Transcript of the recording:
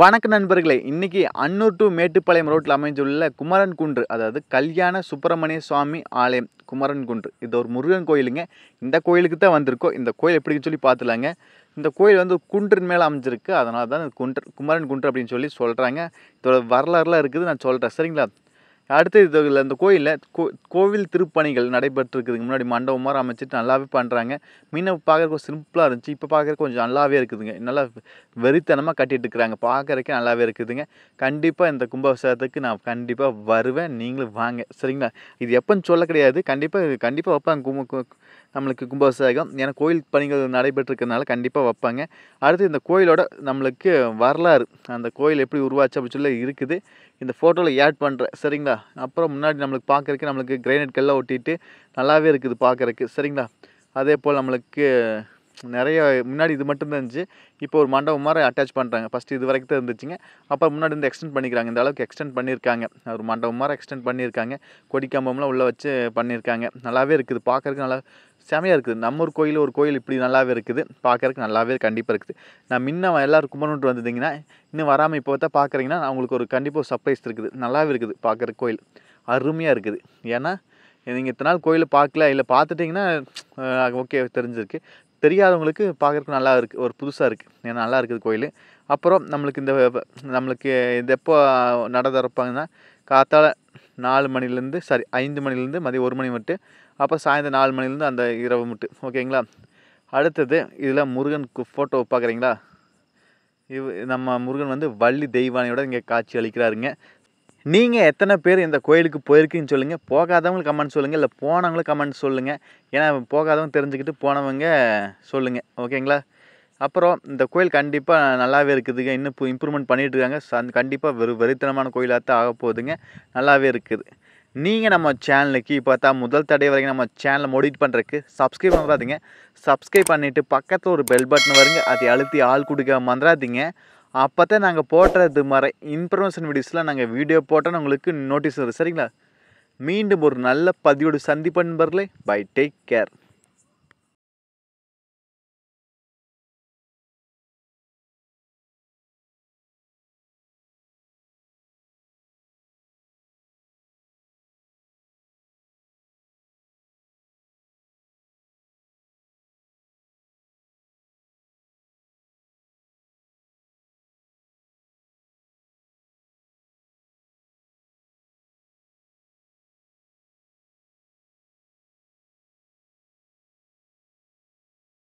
வணக்க நண்பர்களே இன்றைக்கி அன்னூர் டு மேட்டுப்பாளையம் ரோட்டில் அமைஞ்சுள்ள குமரன் குன்று அதாவது கல்யாண சுப்பிரமணிய சுவாமி ஆலயம் குமரன் குன்று இது ஒரு முருகன் கோயிலுங்க இந்த கோயிலுக்கு தான் வந்திருக்கோம் இந்த கோயில் எப்படின்னு சொல்லி பார்த்துலாங்க இந்த கோயில் வந்து குன்றின் மேலே அமைஞ்சிருக்கு அதனால தான் குன்று குமரன் குன்று அப்படின்னு சொல்லி சொல்கிறாங்க இதோட வரலாறுலாம் இருக்குது நான் சொல்கிறேன் சரிங்களா அடுத்தது இது அந்த கோயிலில் கோ கோவில் திருப்பணிகள் நடைபெற்றிருக்குது முன்னாடி மண்டபம் மாதிரி அமைச்சிட்டு நல்லாவே பண்ணுறாங்க முன்ன பார்க்குறக்கு சிம்பிளாக இருந்துச்சு இப்போ பார்க்குற கொஞ்சம் நல்லாவே இருக்குதுங்க நல்லா வெறித்தனமாக கட்டிகிட்டு இருக்கிறாங்க பார்க்குறக்கே நல்லாவே இருக்குதுங்க கண்டிப்பாக இந்த கும்பாபிஷேகத்துக்கு நான் கண்டிப்பாக வருவேன் நீங்களும் வாங்க சரிங்களா இது எப்போன்னு சொல்ல கிடையாது கண்டிப்பாக கண்டிப்பாக வைப்பாங்க கும்ப நம்மளுக்கு கும்பாபிஷேகம் ஏன்னா கோயில் பணிகள் நடைபெற்றிருக்கிறதுனால கண்டிப்பாக வைப்பாங்க அடுத்து இந்த கோயிலோட நம்மளுக்கு வரலாறு அந்த கோயில் எப்படி உருவாச்சு அப்படின்னு சொல்லி இருக்குது இந்த ஃபோட்டோவில் ஆட் பண்ணுறேன் சரிங்களா அப்புறம் முன்னாடி நம்மளுக்கு பார்க்குறக்கு நம்மளுக்கு கிரைனட் கல்லாக ஒட்டிட்டு நல்லாவே இருக்குது பார்க்குறக்கு சரிங்களா அதே போல் நம்மளுக்கு நிறைய முன்னாடி இது மட்டும் இருந்துச்சு இப்போ ஒரு மண்டபம் மாதிரி அட்டாச் பண்ணுறாங்க ஃபஸ்ட்டு இது வரைக்கும் தான் இருந்துச்சுங்க அப்புறம் முன்னாடி வந்து எக்ஸ்டெண்ட் பண்ணிக்கிறாங்க இந்த அளவுக்கு எக்ஸ்டெண்ட் பண்ணியிருக்காங்க ஒரு மண்டபம் மாதிரி எக்ஸ்டெண்ட் பண்ணியிருக்காங்க கொடி கம்பம்லாம் உள்ளே வச்சு பண்ணியிருக்காங்க நல்லாவே இருக்குது பார்க்குறதுக்கு நல்லா செமையாக இருக்குது நம்ம ஒரு கோயில் ஒரு கோயில் இப்படி நல்லாவே இருக்குது பார்க்குறதுக்கு நல்லாவே கண்டிப்பாக இருக்குது நான் முன்ன எல்லோரும் கும்பிட்டு வந்ததிங்கன்னா இன்னும் வராமல் இப்போ தான் பார்க்குறீங்கன்னா அவங்களுக்கு ஒரு கண்டிப்பாக ஒரு சர்ப்ரைஸ் இருக்குது நல்லாவே இருக்குது பார்க்குற கோயில் அருமையாக இருக்குது ஏன்னா நீங்கள் இத்தனை நாள் கோயில் பார்க்கல இல்லை பார்த்துட்டிங்கன்னா ஓகே தெரிஞ்சிருக்கு தெரியாதவங்களுக்கு பார்க்குறதுக்கு நல்லா இருக்குது ஒரு புதுசாக இருக்குது ஏன்னா நல்லா இருக்குது கோயில் அப்புறம் நம்மளுக்கு இந்த நம்மளுக்கு இது எப்போ நட திறப்பாங்கன்னா காத்தால் நாலு மணிலேருந்து சாரி ஐந்து மணிலேருந்து மதியம் ஒரு மணி மட்டும் அப்போ சாயந்தரம் நாலு மணிலேருந்து அந்த இரவு மட்டும் ஓகேங்களா அடுத்தது இதில் முருகன் ஃபோட்டோ பார்க்குறீங்களா இவ் நம்ம முருகன் வந்து வள்ளி தெய்வானையோட இங்கே காட்சி அளிக்கிறாருங்க நீங்கள் எத்தனை பேர் இந்த கோயிலுக்கு போயிருக்குன்னு சொல்லுங்கள் போகாதவங்களுக்கு கமெண்ட் சொல்லுங்கள் இல்லை போனவங்களும் கமெண்ட் சொல்லுங்கள் ஏன்னா போகாதவங்க தெரிஞ்சுக்கிட்டு போனவங்க சொல்லுங்கள் ஓகேங்களா அப்புறம் இந்த கோயில் கண்டிப்பாக நல்லாவே இருக்குதுங்க இன்னும் இப்போ இம்ப்ரூவ்மெண்ட் பண்ணிகிட்டு இருக்காங்க அந்த கண்டிப்பாக வெறு வெறித்தனமான கோயிலாக தான் ஆக போகுதுங்க நல்லாவே இருக்குது நீங்கள் நம்ம சேனலுக்கு பார்த்தா முதல் தடை வரைக்கும் நம்ம சேனலை மோடிட் பண்ணுறக்கு சப்ஸ்கிரைப் பண்ணுறாதீங்க சப்ஸ்கிரைப் பண்ணிவிட்டு பக்கத்தில் ஒரு பெல் பட்டன் வருங்க அதை அழுத்தி ஆள் கொடுக்க மறந்துடாதீங்க அப்போ தான் நாங்கள் போடுறது மாதிரி இன்ஃபர்மேஷன் வீடியோஸ்லாம் நாங்கள் வீடியோ போட்டோன்னு உங்களுக்கு நோட்டீஸ் வரும் சரிங்களா மீண்டும் ஒரு நல்ல பதிவோடு சந்திப்பன்பர்களே பை டேக் கேர்